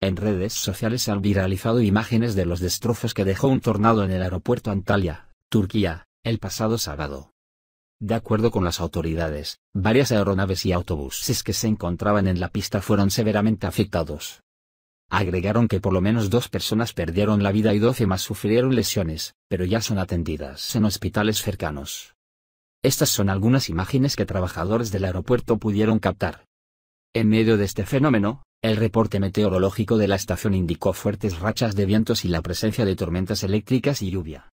En redes sociales han viralizado imágenes de los destrozos que dejó un tornado en el aeropuerto Antalya, Turquía, el pasado sábado. De acuerdo con las autoridades, varias aeronaves y autobuses que se encontraban en la pista fueron severamente afectados. Agregaron que por lo menos dos personas perdieron la vida y doce más sufrieron lesiones, pero ya son atendidas en hospitales cercanos. Estas son algunas imágenes que trabajadores del aeropuerto pudieron captar. En medio de este fenómeno, el reporte meteorológico de la estación indicó fuertes rachas de vientos y la presencia de tormentas eléctricas y lluvia.